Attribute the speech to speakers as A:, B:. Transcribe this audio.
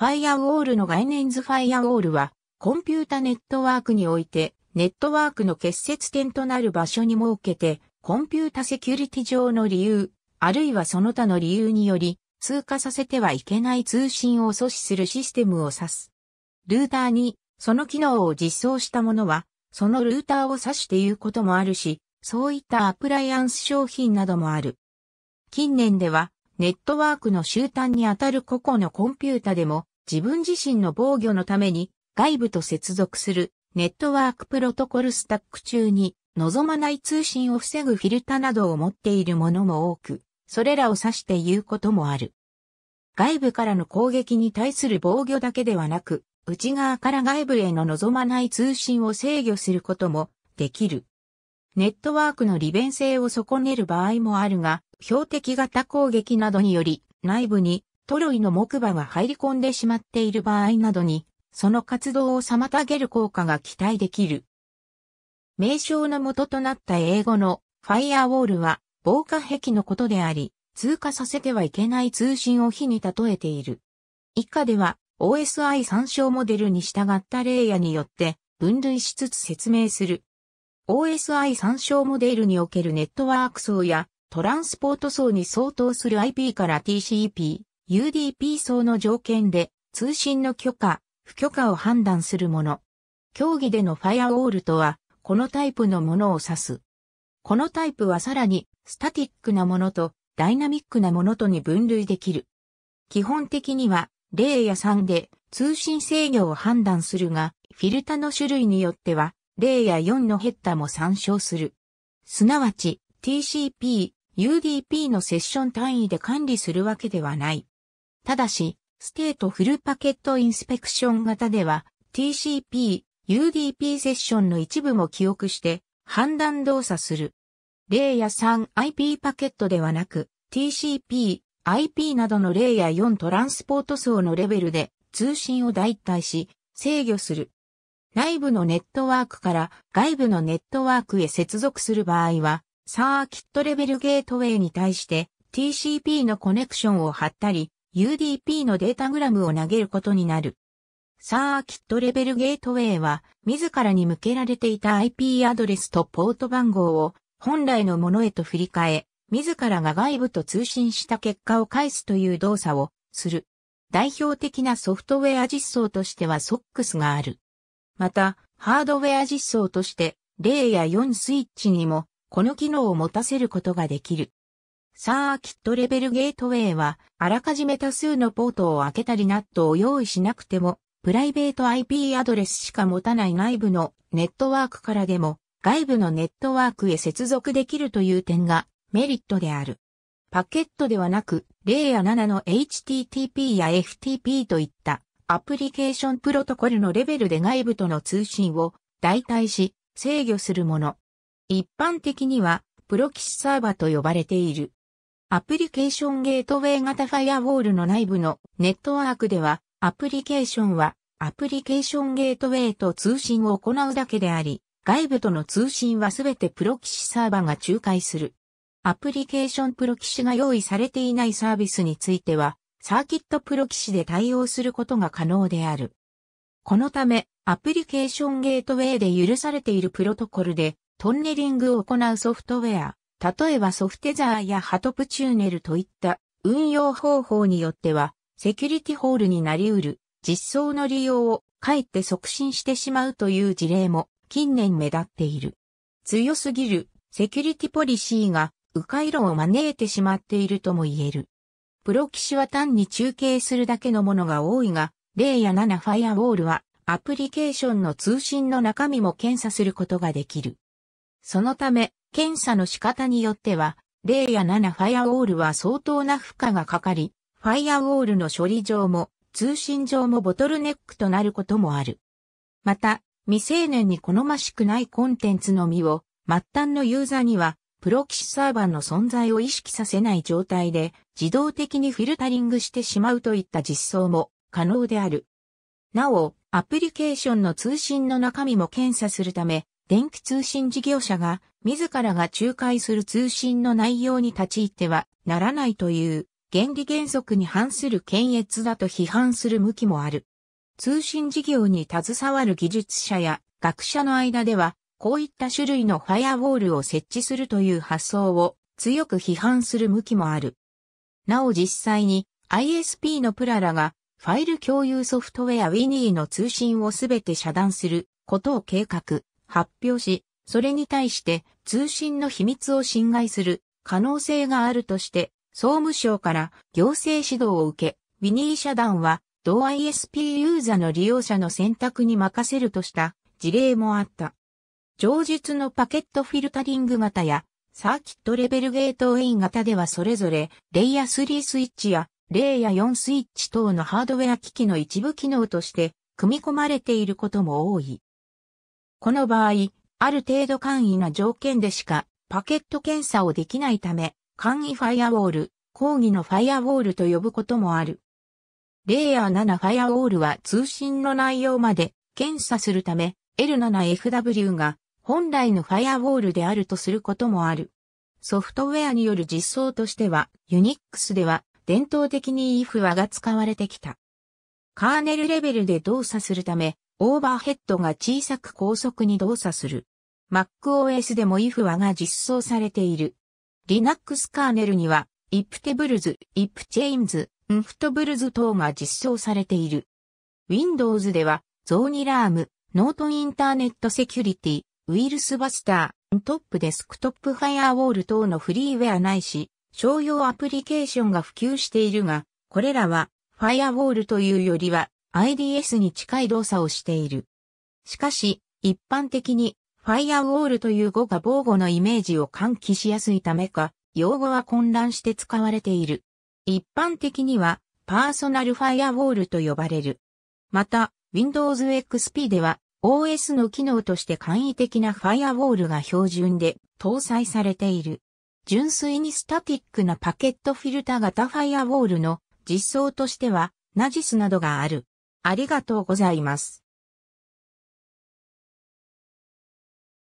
A: ファイアウォールの概念図ファイアウォールは、コンピュータネットワークにおいて、ネットワークの結節点となる場所に設けて、コンピュータセキュリティ上の理由、あるいはその他の理由により、通過させてはいけない通信を阻止するシステムを指す。ルーターに、その機能を実装したものは、そのルーターを指して言うこともあるし、そういったアプライアンス商品などもある。近年では、ネットワークの終端にあたる個々のコンピュータでも、自分自身の防御のために外部と接続するネットワークプロトコルスタック中に望まない通信を防ぐフィルタなどを持っているものも多く、それらを指して言うこともある。外部からの攻撃に対する防御だけではなく、内側から外部への望まない通信を制御することもできる。ネットワークの利便性を損ねる場合もあるが、標的型攻撃などにより内部にトロイの木馬が入り込んでしまっている場合などに、その活動を妨げる効果が期待できる。名称の元となった英語のファイアウォールは防火壁のことであり、通過させてはいけない通信を火に例えている。以下では OSI 参照モデルに従ったレイヤによって分類しつつ説明する。OSI 参照モデルにおけるネットワーク層やトランスポート層に相当する IP から TCP、UDP 層の条件で通信の許可、不許可を判断するもの。競技でのファイアウォールとは、このタイプのものを指す。このタイプはさらに、スタティックなものと、ダイナミックなものとに分類できる。基本的には、0や3で通信制御を判断するが、フィルタの種類によっては、0や4のヘッダも参照する。すなわち、TCP、UDP のセッション単位で管理するわけではない。ただし、ステートフルパケットインスペクション型では TCP、UDP セッションの一部も記憶して判断動作する。例や 3IP パケットではなく TCP、IP などの例や4トランスポート層のレベルで通信を代替し制御する。内部のネットワークから外部のネットワークへ接続する場合は、サーキットレベルゲートウェイに対して TCP のコネクションを貼ったり、UDP のデータグラムを投げることになる。サーキットレベルゲートウェイは、自らに向けられていた IP アドレスとポート番号を本来のものへと振り替え、自らが外部と通信した結果を返すという動作をする。代表的なソフトウェア実装としては SOX がある。また、ハードウェア実装として、0や4スイッチにも、この機能を持たせることができる。サーキットレベルゲートウェイは、あらかじめ多数のポートを開けたりナットを用意しなくても、プライベート IP アドレスしか持たない内部のネットワークからでも、外部のネットワークへ接続できるという点がメリットである。パケットではなく、例や7の HTTP や FTP といったアプリケーションプロトコルのレベルで外部との通信を代替し制御するもの。一般的にはプロキシサーバと呼ばれている。アプリケーションゲートウェイ型ファイアウォールの内部のネットワークでは、アプリケーションは、アプリケーションゲートウェイと通信を行うだけであり、外部との通信はすべてプロキシサーバが仲介する。アプリケーションプロキシが用意されていないサービスについては、サーキットプロキシで対応することが可能である。このため、アプリケーションゲートウェイで許されているプロトコルで、トンネリングを行うソフトウェア、例えばソフテザーやハトプチューネルといった運用方法によっては、セキュリティホールになり得る実装の利用をかえって促進してしまうという事例も近年目立っている。強すぎるセキュリティポリシーが迂回路を招いてしまっているとも言える。プロ騎士は単に中継するだけのものが多いが、0や7ファイアウォールはアプリケーションの通信の中身も検査することができる。そのため、検査の仕方によっては、0や7ファイアウォールは相当な負荷がかかり、ファイアウォールの処理上も通信上もボトルネックとなることもある。また、未成年に好ましくないコンテンツのみを、末端のユーザーには、プロキシサーバーの存在を意識させない状態で、自動的にフィルタリングしてしまうといった実装も可能である。なお、アプリケーションの通信の中身も検査するため、電気通信事業者が自らが仲介する通信の内容に立ち入ってはならないという原理原則に反する検閲だと批判する向きもある。通信事業に携わる技術者や学者の間では、こういった種類のファイアウォールを設置するという発想を強く批判する向きもある。なお実際に ISP のプララがファイル共有ソフトウェア Winnie の通信をすべて遮断することを計画。発表し、それに対して通信の秘密を侵害する可能性があるとして、総務省から行政指導を受け、ビニー社団は同 ISP ユーザの利用者の選択に任せるとした事例もあった。上述のパケットフィルタリング型やサーキットレベルゲートウェイ型ではそれぞれレイヤー3スイッチやレイヤー4スイッチ等のハードウェア機器の一部機能として組み込まれていることも多い。この場合、ある程度簡易な条件でしかパケット検査をできないため、簡易ファイアウォール、講義のファイアウォールと呼ぶこともある。レイヤー7ファイアウォールは通信の内容まで検査するため L7FW が本来のファイアウォールであるとすることもある。ソフトウェアによる実装としてはユニックスでは伝統的に e f a が使われてきた。カーネルレベルで動作するためオーバーヘッドが小さく高速に動作する。MacOS でも IF はが実装されている。Linux カーネルには IPTables、IPChains、Unftables 等が実装されている。Windows ではゾーニラーム、ノートインターネットセキュリティ、ウイルスバスター、トップデスクトップファイアウォール等のフリーウェアないし、商用アプリケーションが普及しているが、これらはファイアウォールというよりは IDS に近い動作をしている。しかし、一般的に、ファイアウォールという語が防護のイメージを喚起しやすいためか、用語は混乱して使われている。一般的には、パーソナルファイアウォールと呼ばれる。また、Windows XP では、OS の機能として簡易的なファイアウォールが標準で搭載されている。純粋にスタティックなパケットフィルタ型ファイアウォールの実装としては、ナジスなどがある。ありがとうございます。